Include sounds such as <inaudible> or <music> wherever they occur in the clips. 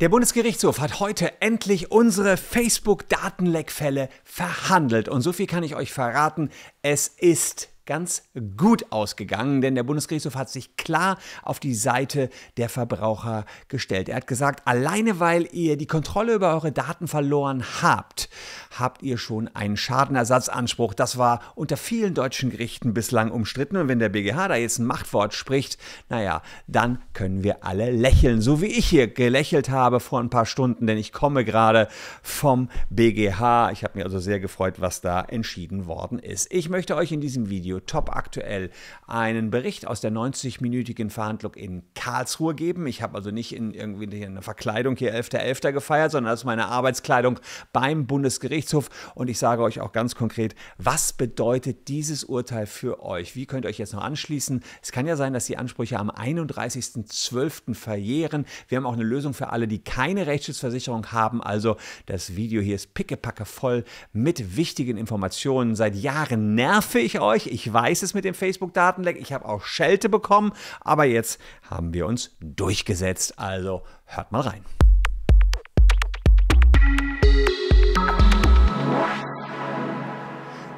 Der Bundesgerichtshof hat heute endlich unsere Facebook-Datenleckfälle verhandelt. Und so viel kann ich euch verraten, es ist ganz gut ausgegangen, denn der Bundesgerichtshof hat sich klar auf die Seite der Verbraucher gestellt. Er hat gesagt, alleine weil ihr die Kontrolle über eure Daten verloren habt, habt ihr schon einen Schadenersatzanspruch. Das war unter vielen deutschen Gerichten bislang umstritten und wenn der BGH da jetzt ein Machtwort spricht, naja, dann können wir alle lächeln, so wie ich hier gelächelt habe vor ein paar Stunden, denn ich komme gerade vom BGH. Ich habe mir also sehr gefreut, was da entschieden worden ist. Ich möchte euch in diesem Video Radio Top aktuell einen Bericht aus der 90-minütigen Verhandlung in Karlsruhe geben. Ich habe also nicht in irgendwie einer Verkleidung hier 11.11. .11. gefeiert, sondern das ist meine Arbeitskleidung beim Bundesgerichtshof und ich sage euch auch ganz konkret, was bedeutet dieses Urteil für euch? Wie könnt ihr euch jetzt noch anschließen? Es kann ja sein, dass die Ansprüche am 31.12. verjähren. Wir haben auch eine Lösung für alle, die keine Rechtsschutzversicherung haben. Also das Video hier ist pickepacke voll mit wichtigen Informationen. Seit Jahren nerve ich euch. Ich ich weiß es mit dem Facebook-Datenleck. Ich habe auch Schelte bekommen. Aber jetzt haben wir uns durchgesetzt. Also hört mal rein.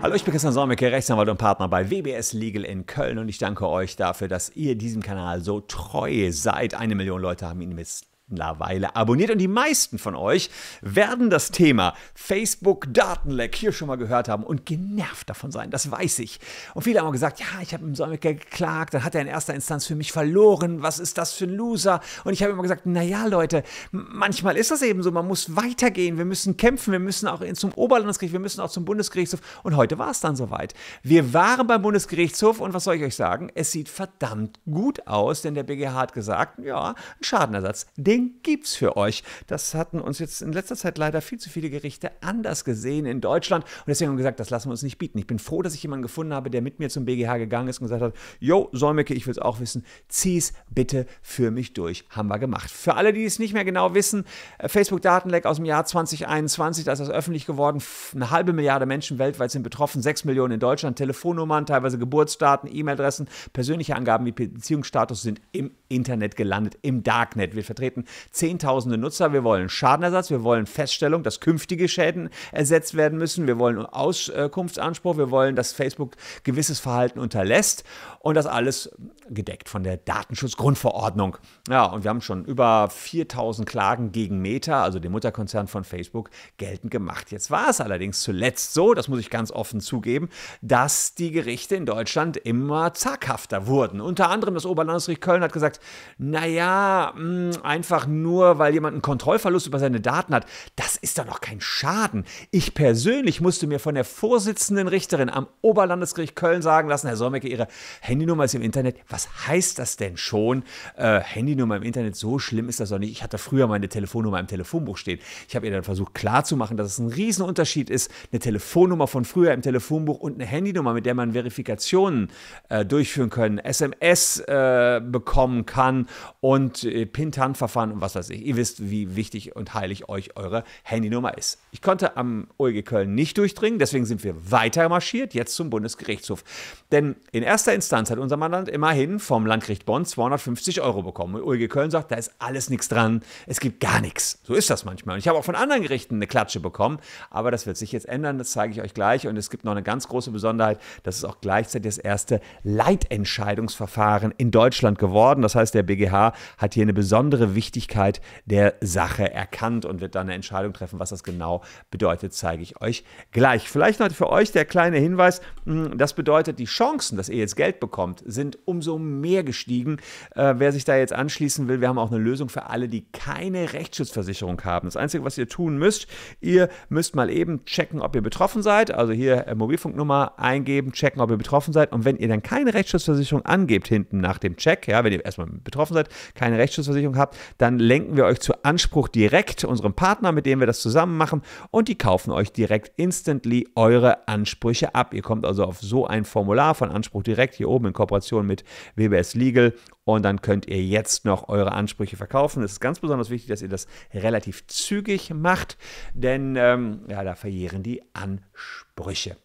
Hallo, ich bin Christian Solmecke, Rechtsanwalt und Partner bei WBS Legal in Köln und ich danke euch dafür, dass ihr diesem Kanal so treu seid. Eine Million Leute haben ihn investiert mittlerweile abonniert und die meisten von euch werden das Thema Facebook-Datenleck hier schon mal gehört haben und genervt davon sein, das weiß ich. Und viele haben auch gesagt, ja, ich habe im Solmecke geklagt, dann hat er in erster Instanz für mich verloren, was ist das für ein Loser? Und ich habe immer gesagt, naja Leute, manchmal ist das eben so, man muss weitergehen, wir müssen kämpfen, wir müssen auch zum Oberlandesgericht, wir müssen auch zum Bundesgerichtshof und heute war es dann soweit. Wir waren beim Bundesgerichtshof und was soll ich euch sagen? Es sieht verdammt gut aus, denn der BGH hat gesagt, ja, ein Schadenersatz, den den gibt's für euch. Das hatten uns jetzt in letzter Zeit leider viel zu viele Gerichte anders gesehen in Deutschland. Und deswegen haben wir gesagt, das lassen wir uns nicht bieten. Ich bin froh, dass ich jemanden gefunden habe, der mit mir zum BGH gegangen ist und gesagt hat, Jo, Säumecke, ich will's auch wissen, zieh's bitte für mich durch. Haben wir gemacht. Für alle, die es nicht mehr genau wissen, äh, Facebook-Datenleck aus dem Jahr 2021, da ist das öffentlich geworden. Eine halbe Milliarde Menschen weltweit sind betroffen, sechs Millionen in Deutschland. Telefonnummern, teilweise Geburtsdaten, E-Mail-Adressen, persönliche Angaben wie Beziehungsstatus sind im Internet gelandet, im Darknet. Wir vertreten zehntausende Nutzer. Wir wollen Schadenersatz, wir wollen Feststellung, dass künftige Schäden ersetzt werden müssen, wir wollen Auskunftsanspruch, wir wollen, dass Facebook gewisses Verhalten unterlässt und das alles gedeckt von der Datenschutzgrundverordnung. Ja, und wir haben schon über 4000 Klagen gegen Meta, also den Mutterkonzern von Facebook, geltend gemacht. Jetzt war es allerdings zuletzt so, das muss ich ganz offen zugeben, dass die Gerichte in Deutschland immer zaghafter wurden. Unter anderem das Oberlandesgericht Köln hat gesagt, naja, mm, einfach einfach nur, weil jemand einen Kontrollverlust über seine Daten hat. Das ist doch noch kein Schaden. Ich persönlich musste mir von der Vorsitzenden Richterin am Oberlandesgericht Köln sagen lassen, Herr Solmecke, Ihre Handynummer ist im Internet. Was heißt das denn schon? Äh, Handynummer im Internet, so schlimm ist das doch nicht. Ich hatte früher meine Telefonnummer im Telefonbuch stehen. Ich habe ihr dann versucht klarzumachen, dass es ein Riesenunterschied ist, eine Telefonnummer von früher im Telefonbuch und eine Handynummer, mit der man Verifikationen äh, durchführen können, SMS äh, bekommen kann und äh, PIN-TAN-Verfahren Nachbarn und was weiß ich. Ihr wisst, wie wichtig und heilig euch eure Handynummer ist. Ich konnte am OEG Köln nicht durchdringen, deswegen sind wir weiter marschiert, jetzt zum Bundesgerichtshof. Denn in erster Instanz hat unser Mandant immerhin vom Landgericht Bonn 250 Euro bekommen. Und OEG Köln sagt, da ist alles nichts dran, es gibt gar nichts. So ist das manchmal. Und ich habe auch von anderen Gerichten eine Klatsche bekommen, aber das wird sich jetzt ändern, das zeige ich euch gleich. Und es gibt noch eine ganz große Besonderheit, das ist auch gleichzeitig das erste Leitentscheidungsverfahren in Deutschland geworden. Das heißt, der BGH hat hier eine besondere Wichtigkeit Wichtigkeit der Sache erkannt und wird dann eine Entscheidung treffen. Was das genau bedeutet, zeige ich euch gleich. Vielleicht noch für euch der kleine Hinweis, hm, das bedeutet, die Chancen, dass ihr jetzt Geld bekommt, sind umso mehr gestiegen. Äh, wer sich da jetzt anschließen will, wir haben auch eine Lösung für alle, die keine Rechtsschutzversicherung haben. Das Einzige, was ihr tun müsst, ihr müsst mal eben checken, ob ihr betroffen seid. Also hier äh, Mobilfunknummer eingeben, checken, ob ihr betroffen seid. Und wenn ihr dann keine Rechtsschutzversicherung angebt hinten nach dem Check, ja, wenn ihr erstmal betroffen seid, keine Rechtsschutzversicherung habt, dann dann lenken wir euch zu Anspruch direkt, unserem Partner, mit dem wir das zusammen machen, und die kaufen euch direkt instantly eure Ansprüche ab. Ihr kommt also auf so ein Formular von Anspruch direkt hier oben in Kooperation mit WBS Legal und dann könnt ihr jetzt noch eure Ansprüche verkaufen. Es ist ganz besonders wichtig, dass ihr das relativ zügig macht, denn ähm, ja, da verjähren die Ansprüche.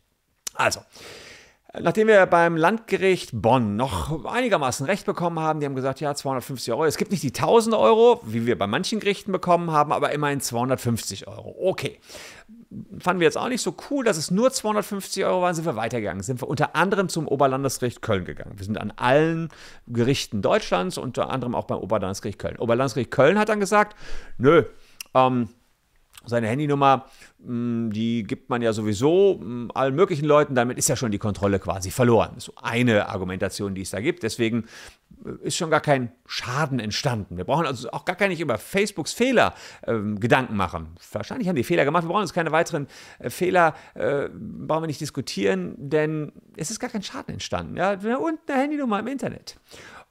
Also, Nachdem wir beim Landgericht Bonn noch einigermaßen Recht bekommen haben, die haben gesagt, ja, 250 Euro. Es gibt nicht die 1000 Euro, wie wir bei manchen Gerichten bekommen haben, aber immerhin 250 Euro. Okay. Fanden wir jetzt auch nicht so cool, dass es nur 250 Euro waren, sind wir weitergegangen. Sind wir unter anderem zum Oberlandesgericht Köln gegangen. Wir sind an allen Gerichten Deutschlands, unter anderem auch beim Oberlandesgericht Köln. Oberlandesgericht Köln hat dann gesagt, nö, ähm, seine Handynummer, mm, die gibt man ja sowieso mm, allen möglichen Leuten, damit ist ja schon die Kontrolle quasi verloren. So eine Argumentation, die es da gibt. Deswegen äh, ist schon gar kein Schaden entstanden. Wir brauchen also auch gar keine über Facebooks Fehler ähm, Gedanken machen. Wahrscheinlich haben die Fehler gemacht. Wir brauchen uns keine weiteren äh, Fehler, äh, brauchen wir nicht diskutieren, denn es ist gar kein Schaden entstanden. Ja? Und eine Handynummer im Internet.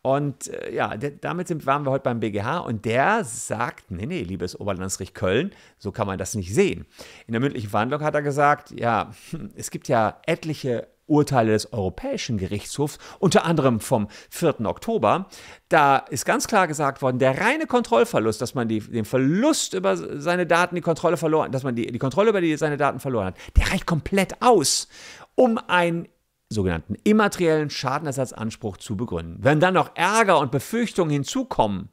Und äh, ja, damit sind, waren wir heute beim BGH und der sagt, nee, nee, liebes Oberlandesgericht Köln, so kann man das nicht sehen. In der mündlichen Verhandlung hat er gesagt, ja, hm, es gibt ja etliche Urteile des Europäischen Gerichtshofs, unter anderem vom 4. Oktober. Da ist ganz klar gesagt worden, der reine Kontrollverlust, dass man die, den Verlust über seine Daten, die Kontrolle verloren, dass man die, die Kontrolle über die, seine Daten verloren hat, der reicht komplett aus, um ein sogenannten immateriellen Schadenersatzanspruch zu begründen. Wenn dann noch Ärger und Befürchtungen hinzukommen,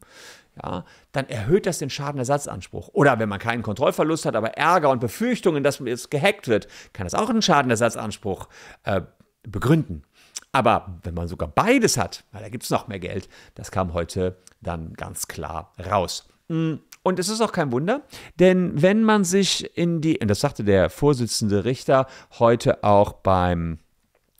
ja, dann erhöht das den Schadenersatzanspruch. Oder wenn man keinen Kontrollverlust hat, aber Ärger und Befürchtungen, dass man jetzt gehackt wird, kann das auch einen Schadenersatzanspruch äh, begründen. Aber wenn man sogar beides hat, weil da gibt es noch mehr Geld, das kam heute dann ganz klar raus. Hm, und es ist auch kein Wunder, denn wenn man sich in die, und das sagte der Vorsitzende Richter heute auch beim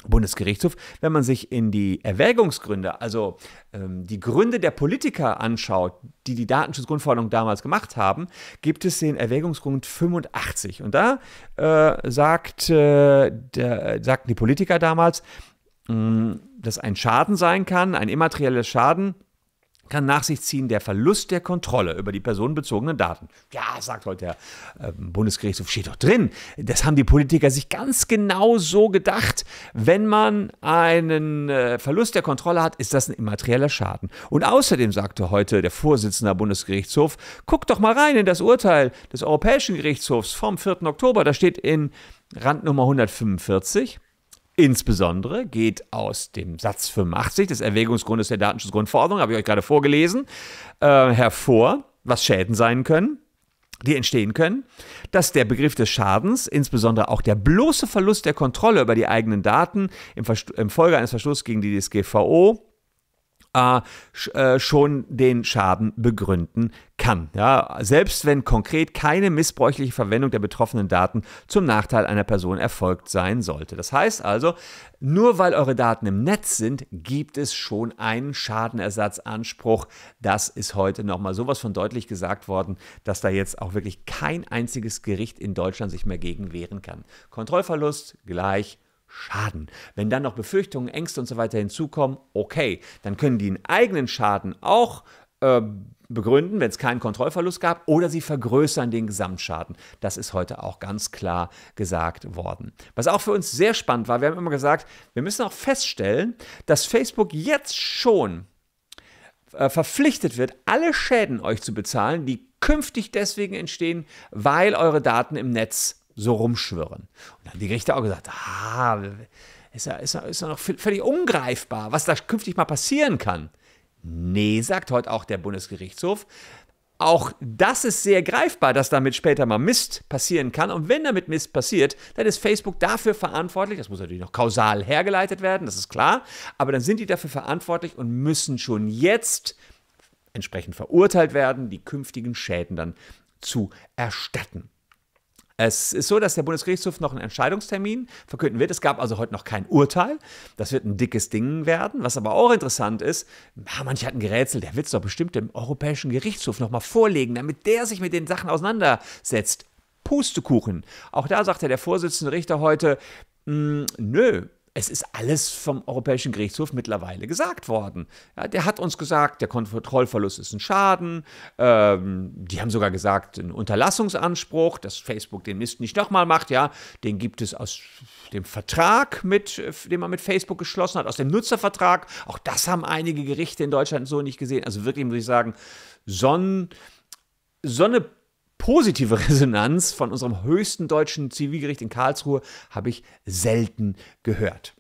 Bundesgerichtshof, wenn man sich in die Erwägungsgründe, also ähm, die Gründe der Politiker anschaut, die die Datenschutzgrundverordnung damals gemacht haben, gibt es den Erwägungsgrund 85. Und da äh, sagt, äh, der, sagten die Politiker damals, mh, mm, dass ein Schaden sein kann, ein immaterieller Schaden, kann nach sich ziehen der Verlust der Kontrolle über die personenbezogenen Daten. Ja, sagt heute der ähm, Bundesgerichtshof, steht doch drin. Das haben die Politiker sich ganz genau so gedacht. Wenn man einen äh, Verlust der Kontrolle hat, ist das ein immaterieller Schaden. Und außerdem sagte heute der Vorsitzende Bundesgerichtshof, guck doch mal rein in das Urteil des Europäischen Gerichtshofs vom 4. Oktober. Da steht in Rand Nummer 145. Insbesondere geht aus dem Satz 85 des Erwägungsgrundes der Datenschutzgrundverordnung, habe ich euch gerade vorgelesen, äh, hervor, was Schäden sein können, die entstehen können, dass der Begriff des Schadens, insbesondere auch der bloße Verlust der Kontrolle über die eigenen Daten im, im Folge eines Verstoßes gegen die DSGVO, äh, schon den Schaden begründen kann. Ja, selbst wenn konkret keine missbräuchliche Verwendung der betroffenen Daten zum Nachteil einer Person erfolgt sein sollte. Das heißt also, nur weil eure Daten im Netz sind, gibt es schon einen Schadenersatzanspruch. Das ist heute nochmal sowas von deutlich gesagt worden, dass da jetzt auch wirklich kein einziges Gericht in Deutschland sich mehr gegen wehren kann. Kontrollverlust gleich Schaden. Wenn dann noch Befürchtungen, Ängste und so weiter hinzukommen, okay, dann können die einen eigenen Schaden auch äh, begründen, wenn es keinen Kontrollverlust gab, oder sie vergrößern den Gesamtschaden. Das ist heute auch ganz klar gesagt worden. Was auch für uns sehr spannend war, wir haben immer gesagt, wir müssen auch feststellen, dass Facebook jetzt schon äh, verpflichtet wird, alle Schäden euch zu bezahlen, die künftig deswegen entstehen, weil eure Daten im Netz so rumschwirren. Und dann haben die Gerichte auch gesagt, ah, ist ja, ist ja, ist ja noch völlig ungreifbar, was da künftig mal passieren kann. Nee, sagt heute auch der Bundesgerichtshof. Auch das ist sehr greifbar, dass damit später mal Mist passieren kann. Und wenn damit Mist passiert, dann ist Facebook dafür verantwortlich. Das muss natürlich noch kausal hergeleitet werden, das ist klar. Aber dann sind die dafür verantwortlich und müssen schon jetzt entsprechend verurteilt werden, die künftigen Schäden dann zu erstatten. Es ist so, dass der Bundesgerichtshof noch einen Entscheidungstermin verkünden wird. Es gab also heute noch kein Urteil. Das wird ein dickes Ding werden. Was aber auch interessant ist, ah, manche hatten gerätselt, der wird es doch bestimmt dem Europäischen Gerichtshof nochmal vorlegen, damit der sich mit den Sachen auseinandersetzt. Pustekuchen. Auch da sagte der Vorsitzende Richter heute, hm, nö, es ist alles vom Europäischen Gerichtshof mittlerweile gesagt worden. Ja, der hat uns gesagt, der Kontrollverlust ist ein Schaden. Ähm, die haben sogar gesagt, ein Unterlassungsanspruch, dass Facebook den Mist nicht nochmal macht. Ja, den gibt es aus dem Vertrag, mit, den man mit Facebook geschlossen hat, aus dem Nutzervertrag. Auch das haben einige Gerichte in Deutschland so nicht gesehen. Also wirklich muss ich sagen, so, so eine positive <laughs> Resonanz von unserem höchsten deutschen Zivilgericht in Karlsruhe habe ich selten gehört.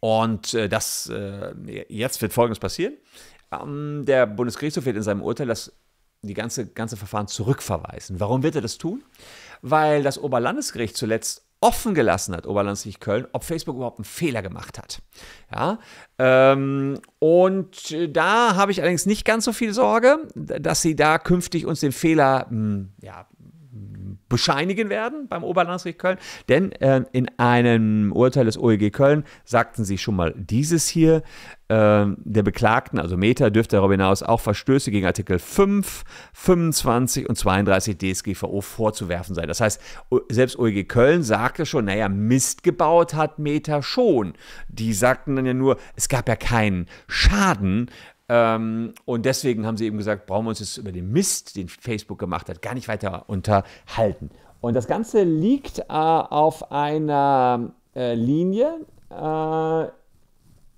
Und äh, das, äh, jetzt wird Folgendes passieren. Ähm, der Bundesgerichtshof wird in seinem Urteil das die ganze, ganze Verfahren zurückverweisen. Warum wird er das tun? Weil das Oberlandesgericht zuletzt offen gelassen hat, Oberlandskirch Köln, ob Facebook überhaupt einen Fehler gemacht hat. Ja, ähm, und äh, da habe ich allerdings nicht ganz so viel Sorge, dass sie da künftig uns den Fehler mh, hm, ja, bescheinigen werden beim Oberlandesgericht Köln, denn äh, in einem Urteil des OEG Köln sagten sie schon mal dieses hier, äh, der Beklagten, also Meta, dürfte darüber hinaus auch Verstöße gegen Artikel 5, 25 und 32 DSGVO vorzuwerfen sein. Das heißt, selbst OEG Köln sagte schon, naja, Mist gebaut hat Meta schon. Die sagten dann ja nur, es gab ja keinen Schaden, ähm, und deswegen haben sie eben gesagt, brauchen wir uns jetzt über den Mist, den Facebook gemacht hat, gar nicht weiter unterhalten. Und das Ganze liegt äh, auf einer äh, Linie äh,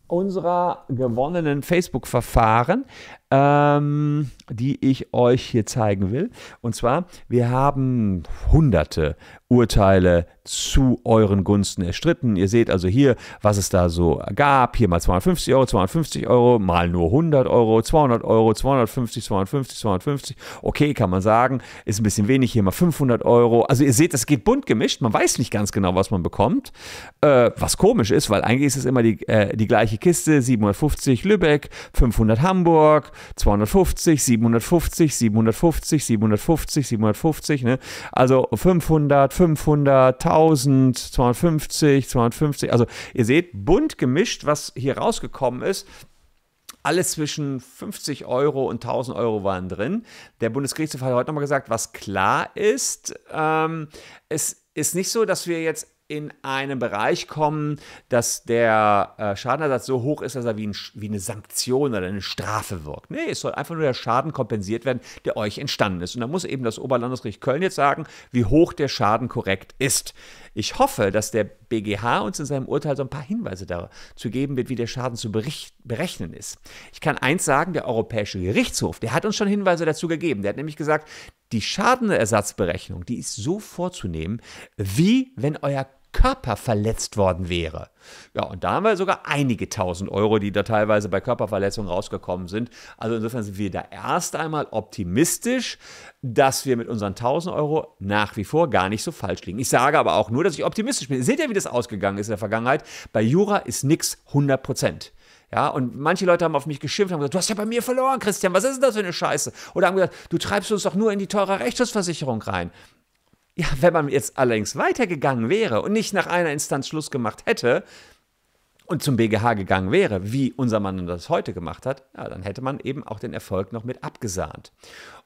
unserer gewonnenen Facebook-Verfahren ähm, die ich euch hier zeigen will. Und zwar, wir haben hunderte Urteile zu euren Gunsten erstritten. Ihr seht also hier, was es da so gab. Hier mal 250 Euro, 250 Euro, mal nur 100 Euro, 200 Euro, 250, 250, 250. Okay, kann man sagen, ist ein bisschen wenig. Hier mal 500 Euro. Also ihr seht, es geht bunt gemischt. Man weiß nicht ganz genau, was man bekommt. Äh, was komisch ist, weil eigentlich ist es immer die, äh, die gleiche Kiste. 750 Lübeck, 500 Hamburg, 250, 750, 750, 750, 750, ne? Also 500, 500, 1000, 250, 250. Also ihr seht, bunt gemischt, was hier rausgekommen ist. Alles zwischen 50 Euro und 1000 Euro waren drin. Der Bundesgerichtshof hat heute nochmal gesagt, was klar ist, ähm, es ist nicht so, dass wir jetzt in einen Bereich kommen, dass der äh, Schadenersatz so hoch ist, dass er wie, ein, wie, eine Sanktion oder eine Strafe wirkt. Nee, es soll einfach nur der Schaden kompensiert werden, der euch entstanden ist. Und da muss eben das Oberlandesgericht Köln jetzt sagen, wie hoch der Schaden korrekt ist. Ich hoffe, dass der BGH uns in seinem Urteil so ein paar Hinweise dazu geben wird, wie der Schaden zu berechnen ist. Ich kann eins sagen, der Europäische Gerichtshof, der hat uns schon Hinweise dazu gegeben. Der hat nämlich gesagt, die Schadenersatzberechnung, die ist so vorzunehmen, wie wenn euer Körper verletzt worden wäre. Ja, und da haben wir sogar einige tausend Euro, die da teilweise bei Körperverletzungen rausgekommen sind. Also insofern sind wir da erst einmal optimistisch, dass wir mit unseren tausend Euro nach wie vor gar nicht so falsch liegen. Ich sage aber auch nur, dass ich optimistisch bin. Seht ihr, wie das ausgegangen ist in der Vergangenheit? Bei Jura ist nichts 100 Prozent. Ja, und manche Leute haben auf mich geschimpft, haben gesagt, du hast ja bei mir verloren, Christian, was ist denn das für eine Scheiße? Oder haben gesagt, du treibst uns doch nur in die teure Rechtsschutzversicherung rein. Ja, wenn man jetzt allerdings weitergegangen wäre und nicht nach einer Instanz Schluss gemacht hätte und zum BGH gegangen wäre, wie unser Mann das heute gemacht hat, ja, dann hätte man eben auch den Erfolg noch mit abgesahnt.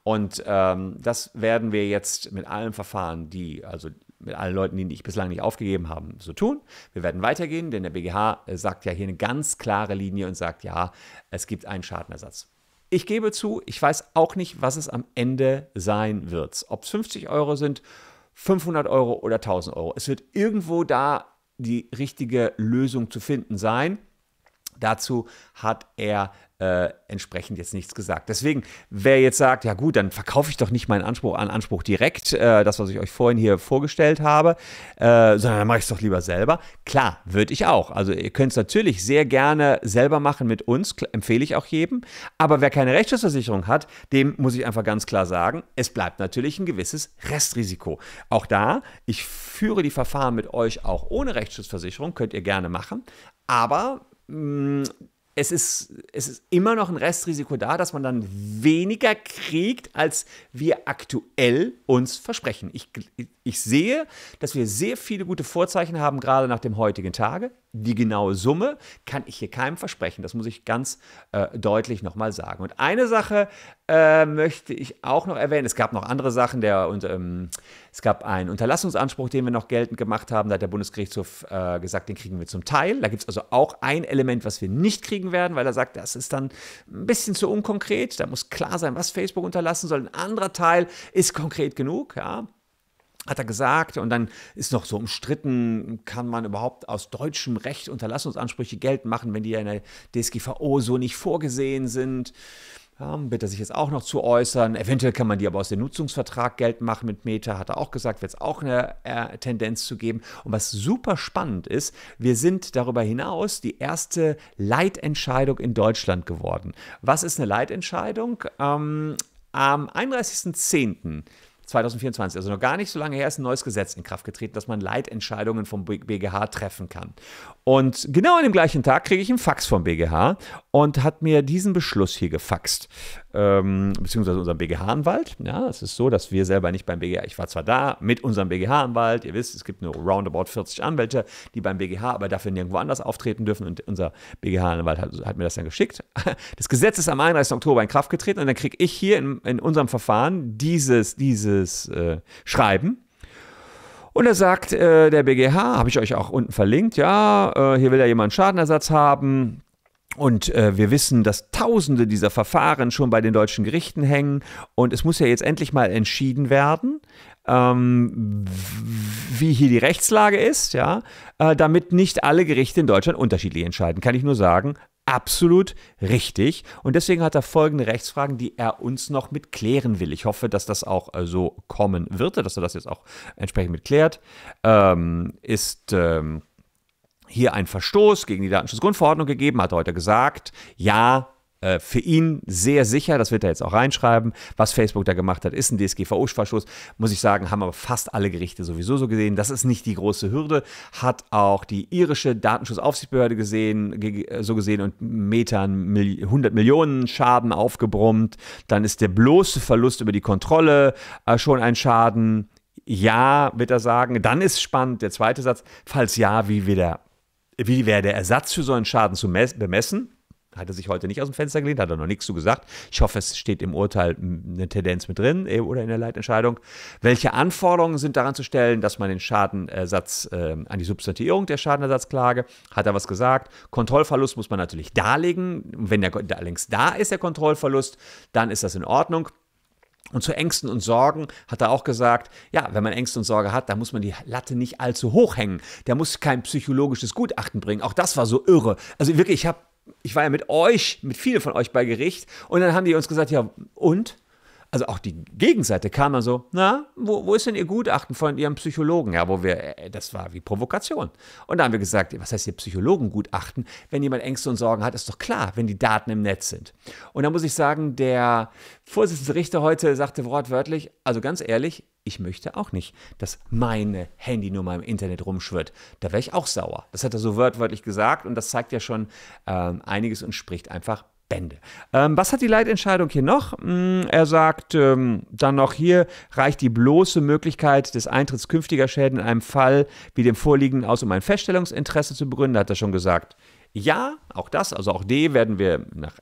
Und ähm, das werden wir jetzt mit allen Verfahren, die also mit allen Leuten, die ich bislang nicht aufgegeben haben, so tun. Wir werden weitergehen, denn der BGH äh, sagt ja hier eine ganz klare Linie und sagt, ja, es gibt einen Schadenersatz. Ich gebe zu, ich weiß auch nicht, was es am Ende sein wird. Ob es 50 Euro sind 500 Euro oder 1000 Euro. Es wird irgendwo da die richtige Lösung zu finden sein. Dazu hat er äh, entsprechend jetzt nichts gesagt. Deswegen, wer jetzt sagt, ja gut, dann verkaufe ich doch nicht meinen Anspruch an Anspruch direkt, äh, das, was ich euch vorhin hier vorgestellt habe, äh, sondern dann mache ich es doch lieber selber. Klar, würde ich auch. Also ihr könnt es natürlich sehr gerne selber machen mit uns, empfehle ich auch jedem. Aber wer keine Rechtsschutzversicherung hat, dem muss ich einfach ganz klar sagen, es bleibt natürlich ein gewisses Restrisiko. Auch da, ich führe die Verfahren mit euch auch ohne Rechtsschutzversicherung, könnt ihr gerne machen. Aber Mm, es ist, es ist immer noch ein Restrisiko da, dass man dann weniger kriegt, als wir aktuell uns versprechen. Ich, ich sehe, dass wir sehr viele gute Vorzeichen haben, gerade nach dem heutigen Tage die genaue Summe kann ich hier keinem versprechen. Das muss ich ganz äh, deutlich nochmal sagen. Und eine Sache äh, möchte ich auch noch erwähnen. Es gab noch andere Sachen. Der, und, ähm, es gab einen Unterlassungsanspruch, den wir noch geltend gemacht haben. Da hat der Bundesgerichtshof äh, gesagt, den kriegen wir zum Teil. Da gibt es also auch ein Element, was wir nicht kriegen werden, weil er sagt, das ist dann ein bisschen zu unkonkret. Da muss klar sein, was Facebook unterlassen soll. Ein anderer Teil ist konkret genug. Ja hat er gesagt. Und dann ist noch so umstritten, kann man überhaupt aus deutschem Recht Unterlassungsansprüche geltend machen, wenn die ja in der DSGVO so nicht vorgesehen sind. Ja, wird er sich jetzt auch noch zu äußern. Eventuell kann man die aber aus dem Nutzungsvertrag Geld machen mit Meta, hat er auch gesagt, wird es auch eine äh, Tendenz zu geben. Und was super spannend ist, wir sind darüber hinaus die erste Leitentscheidung in Deutschland geworden. Was ist eine Leitentscheidung? Ähm, am 31.10 2024, also noch gar nicht so lange her, ist ein neues Gesetz in Kraft getreten, dass man Leitentscheidungen vom BGH treffen kann. Und genau an dem gleichen Tag kriege ich einen Fax vom BGH und hat mir diesen Beschluss hier gefaxt ähm, beziehungsweise unserem BGH-Anwalt. Ja, es ist so, dass wir selber nicht beim BGH, ich war zwar da mit unserem BGH-Anwalt, ihr wisst, es gibt nur roundabout 40 Anwälte, die beim BGH, aber dafür nirgendwo anders auftreten dürfen und unser BGH-Anwalt hat, hat, mir das dann geschickt. <laughs> Das Gesetz ist am 31. Oktober in Kraft getreten und dann kriege ich hier in, in, unserem Verfahren dieses, dieses äh, Schreiben und er sagt äh, der BGH, habe ich euch auch unten verlinkt, ja, äh, hier will ja jemand Schadenersatz haben. Und äh, wir wissen, dass Tausende dieser Verfahren schon bei den deutschen Gerichten hängen. Und es muss ja jetzt endlich mal entschieden werden, ähm, wie hier die Rechtslage ist, ja, äh, damit nicht alle Gerichte in Deutschland unterschiedlich entscheiden. Kann ich nur sagen, absolut richtig. Und deswegen hat er folgende Rechtsfragen, die er uns noch mit klären will. Ich hoffe, dass das auch äh, so kommen wird, dass er das jetzt auch entsprechend mitklärt. Ähm, ist. Ähm, hier einen Verstoß gegen die Datenschutzgrundverordnung gegeben, hat heute gesagt, ja, äh, für ihn sehr sicher, das wird er jetzt auch reinschreiben, was Facebook da gemacht hat, ist ein DSGVO-Verstoß, muss ich sagen, haben aber fast alle Gerichte sowieso so gesehen. Das ist nicht die große Hürde, hat auch die irische Datenschutzaufsichtsbehörde gesehen, so gesehen und Metern 100 Millionen Schaden aufgebrummt. Dann ist der bloße Verlust über die Kontrolle äh, schon ein Schaden. Ja, wird er sagen. Dann ist spannend der zweite Satz. Falls ja, wie wieder wie wäre der Ersatz für so einen Schaden zu bemessen? Hat er sich heute nicht aus dem Fenster gelehnt, hat er noch nichts zu gesagt. Ich hoffe, es steht im Urteil eine Tendenz mit drin eh, oder in der Leitentscheidung. Welche Anforderungen sind daran zu stellen, dass man den Schadenersatz äh, an die Substantiierung der Schadenersatzklage, hat er was gesagt. Kontrollverlust muss man natürlich darlegen. Wenn der da da ist, der Kontrollverlust, dann ist das in Ordnung. Und zu Ängsten und Sorgen hat er auch gesagt, ja, wenn man Ängste und Sorge hat, dann muss man die Latte nicht allzu hoch hängen. Der muss kein psychologisches Gutachten bringen. Auch das war so irre. Also wirklich, ich habe ich war ja mit euch, mit vielen von euch bei Gericht und dann haben die uns gesagt, ja, und? also auch die Gegenseite kam dann so, na, wo, wo ist denn Ihr Gutachten von Ihrem Psychologen? Ja, wo wir, äh, das war wie Provokation. Und da haben wir gesagt, was heißt hier Psychologengutachten? Wenn jemand Ängste und Sorgen hat, ist doch klar, wenn die Daten im Netz sind. Und da muss ich sagen, der Vorsitzende Richter heute sagte wortwörtlich, also ganz ehrlich, ich möchte auch nicht, dass meine Handynummer im Internet rumschwirrt. Da wäre ich auch sauer. Das hat er so wortwörtlich gesagt und das zeigt ja schon ähm, einiges und spricht einfach Ende. Ähm, was hat die Leitentscheidung hier noch? Mm, er sagt ähm, dann noch hier, reicht die bloße Möglichkeit des Eintritts künftiger Schäden in einem Fall wie dem vorliegenden aus, um ein Feststellungsinteresse zu begründen, Da hat er schon gesagt. Ja, auch das, also auch D werden wir nach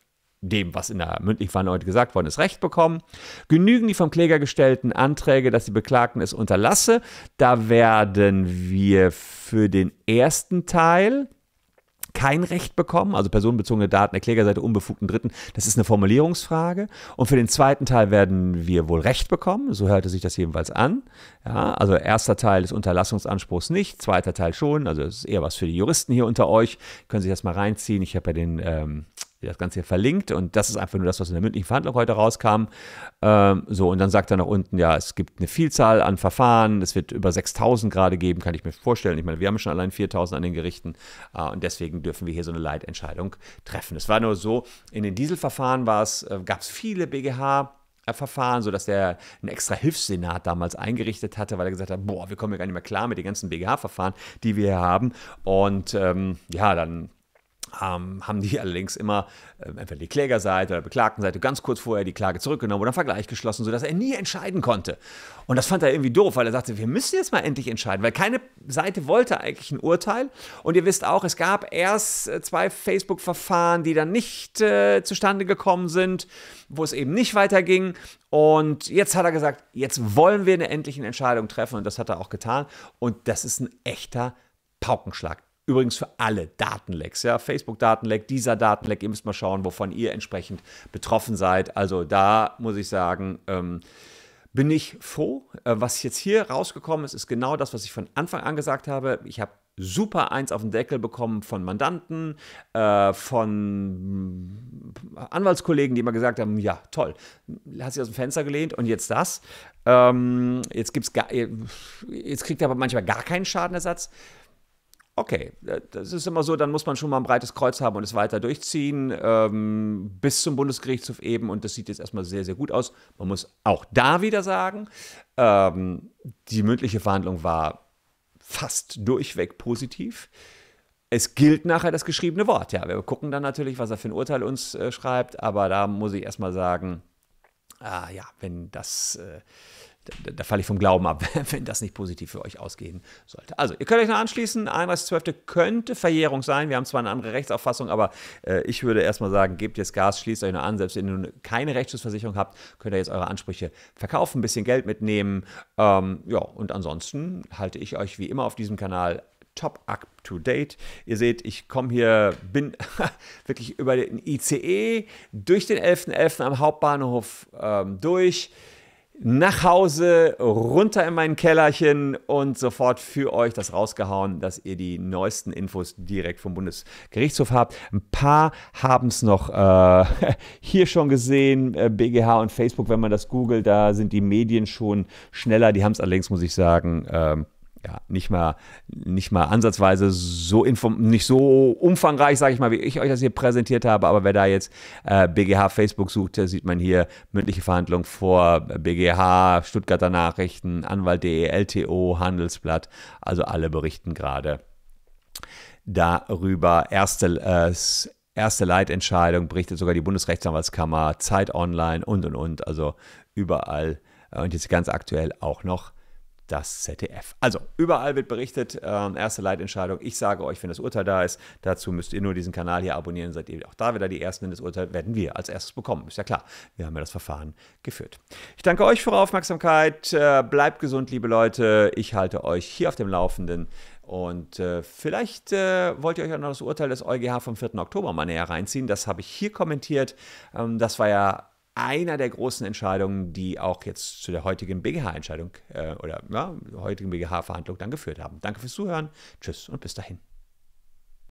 dem, was in der mündlichen Verhandlung heute gesagt worden ist, Recht bekommen. Genügen die vom Kläger gestellten Anträge, dass die Beklagten es unterlasse. Da werden wir für den ersten Teil kein Recht bekommen, also personenbezogene Daten der Klägerseite unbefugten Dritten. Das ist eine Formulierungsfrage. Und für den zweiten Teil werden wir wohl Recht bekommen, so hörte sich das jedenfalls an. Ja, also erster Teil des Unterlassungsanspruchs nicht, zweiter Teil schon, also es ist eher was für die Juristen hier unter euch. Können sich das mal reinziehen. Ich habe ja den ähm, das Ganze hier verlinkt und das ist einfach nur das, was in der mündlichen Verhandlung heute rauskam. Ähm, so, und dann sagt er nach unten, ja, es gibt eine Vielzahl an Verfahren, es wird über 6000 gerade geben, kann ich mir vorstellen. Ich meine, wir haben schon allein 4000 an den Gerichten äh, und deswegen dürfen wir hier so eine Leitentscheidung treffen. Es war nur so, in den Dieselverfahren äh, gab es viele BGH- Verfahren, sodass der einen extra Hilfssenat damals eingerichtet hatte, weil er gesagt hat, boah, wir kommen ja gar nicht mehr klar mit den ganzen BGH-Verfahren, die wir hier haben. Und ähm, ja, dann ähm, haben die <laughs> allerdings immer äh, entweder die Klägerseite oder Beklagtenseite ganz kurz vorher die Klage zurückgenommen oder einen Vergleich geschlossen, sodass er nie entscheiden konnte. Und das fand er irgendwie doof, weil er sagte, wir müssen jetzt mal endlich entscheiden, weil keine Seite wollte eigentlich ein Urteil. Und ihr wisst auch, es gab erst äh, zwei Facebook-Verfahren, die dann nicht äh, zustande gekommen sind, wo es eben nicht weiterging. Und jetzt hat er gesagt, jetzt wollen wir eine endliche Entscheidung treffen und das hat er auch getan. Und das ist ein echter Paukenschlag. Übrigens für alle Datenlecks, ja, Facebook-Datenleck, dieser Datenleck, ihr müsst mal schauen, wovon ihr entsprechend betroffen seid. Also da muss ich sagen, ähm, bin ich froh. Äh, was jetzt hier rausgekommen ist, ist genau das, was ich von Anfang an gesagt habe. Ich habe super eins auf den Deckel bekommen von Mandanten, äh, von Anwaltskollegen, die immer gesagt haben, ja, toll, hat sich aus dem Fenster gelehnt und jetzt das. Ähm, jetzt, gibt's gar, jetzt kriegt er aber manchmal gar keinen Schadenersatz okay, äh, das ist immer so, dann muss man schon mal ein breites Kreuz haben und es weiter durchziehen ähm, bis zum Bundesgerichtshof eben und das sieht jetzt erstmal sehr, sehr gut aus. Man muss auch da wieder sagen, ähm, die mündliche Verhandlung war fast durchweg positiv. Es gilt nachher das geschriebene Wort. Ja, wir gucken dann natürlich, was er für ein Urteil uns äh, schreibt, aber da muss ich erstmal sagen, ah ja, wenn das... Äh, da, da falle ich vom Glauben ab, <laughs> wenn das nicht positiv für euch ausgehen sollte. Also, ihr könnt euch noch anschließen. 31.12. könnte Verjährung sein. Wir haben zwar eine andere Rechtsauffassung, aber äh, ich würde erstmal sagen, gebt jetzt Gas, schließt euch nur an. Selbst wenn ihr nun keine Rechtsschutzversicherung habt, könnt ihr jetzt eure Ansprüche verkaufen, ein bisschen Geld mitnehmen. Ähm, ja, und ansonsten halte ich euch wie immer auf diesem Kanal top up to date. Ihr seht, ich komme hier, bin <laughs> wirklich über den ICE durch den 11.11. .11. am Hauptbahnhof ähm, durch nach Hause, runter in mein Kellerchen und sofort für euch das rausgehauen, dass ihr die neuesten Infos direkt vom Bundesgerichtshof habt. Ein paar haben es noch äh, <laughs> hier schon gesehen, BGH äh, und Facebook, wenn man das googelt, da sind die Medien schon schneller. Die haben es allerdings, muss ich sagen, ähm, ja, nicht mal, nicht mal ansatzweise so nicht so umfangreich, sage ich mal, wie ich euch das hier präsentiert habe, aber wer da jetzt äh, BGH Facebook sucht, sieht man hier mündliche Verhandlungen vor BGH, Stuttgarter Nachrichten, Anwalt.de, LTO, Handelsblatt, also alle berichten gerade darüber. Erste, äh, erste Leitentscheidung berichtet sogar die Bundesrechtsanwaltskammer, Zeit Online und und und, also überall äh, und jetzt ganz aktuell auch noch das ZDF. Also, überall wird berichtet, äh, erste Leitentscheidung. Ich sage euch, wenn das Urteil da ist, dazu müsst ihr nur diesen Kanal hier abonnieren, seid ihr auch da wieder die Ersten, denn das Urteil werden wir als erstes bekommen. Ist ja klar, wir haben ja das Verfahren geführt. Ich danke euch für eure Aufmerksamkeit. Äh, bleibt gesund, liebe Leute. Ich halte euch hier auf dem Laufenden. Und äh, vielleicht äh, wollt ihr euch auch noch das Urteil des EuGH vom 4. Oktober mal näher reinziehen. Das habe ich hier kommentiert. Ähm, das war ja einer der großen Entscheidungen, die auch jetzt zu der heutigen BGH-Entscheidung äh, oder ja, heutigen BGH-Verhandlung dann geführt haben. Danke fürs Zuhören, tschüss und bis dahin.